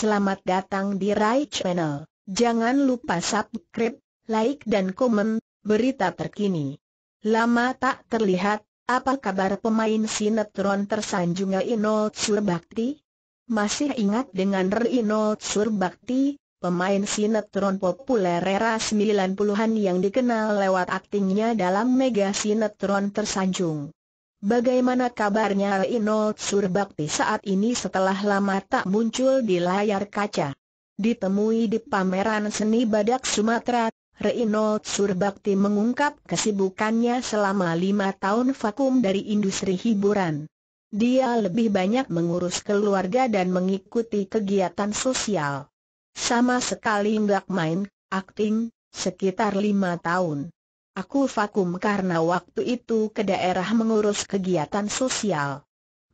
Selamat datang di Rai Channel. Jangan lupa subscribe, like dan komen, berita terkini. Lama tak terlihat, apa kabar pemain sinetron tersanjung Inol Surbakti? Masih ingat dengan Rino Surbakti, pemain sinetron populer era 90-an yang dikenal lewat aktingnya dalam mega sinetron tersanjung? Bagaimana kabarnya Reynold Surbakti saat ini setelah lama tak muncul di layar kaca? Ditemui di pameran seni badak Sumatera, Reynold Surbakti mengungkap kesibukannya selama lima tahun vakum dari industri hiburan. Dia lebih banyak mengurus keluarga dan mengikuti kegiatan sosial. Sama sekali nggak main, akting, sekitar lima tahun. Aku vakum karena waktu itu ke daerah mengurus kegiatan sosial.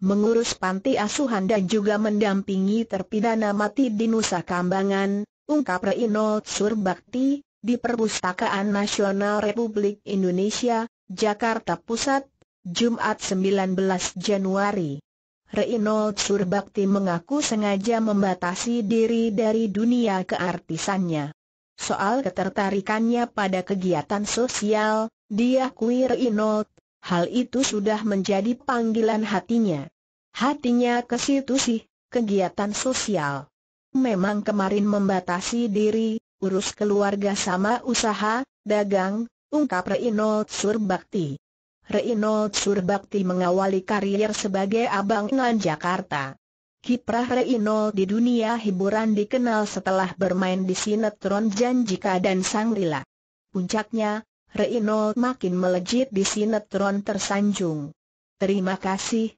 Mengurus panti asuhan dan juga mendampingi terpidana mati di Nusa Kambangan, ungkap Reino Surbakti, di Perpustakaan Nasional Republik Indonesia, Jakarta Pusat, Jumat 19 Januari. Reinold Surbakti mengaku sengaja membatasi diri dari dunia keartisannya. Soal ketertarikannya pada kegiatan sosial, dia kui Reynolds, hal itu sudah menjadi panggilan hatinya. Hatinya ke situ sih, kegiatan sosial. Memang kemarin membatasi diri, urus keluarga sama usaha, dagang, ungkap Reynold Surbakti. Reynold Surbakti mengawali karier sebagai abang Nan Jakarta. Kiprah Reinol di dunia hiburan dikenal setelah bermain di sinetron Janjika dan Sangrila. Puncaknya, Reinol makin melejit di sinetron tersanjung. Terima kasih,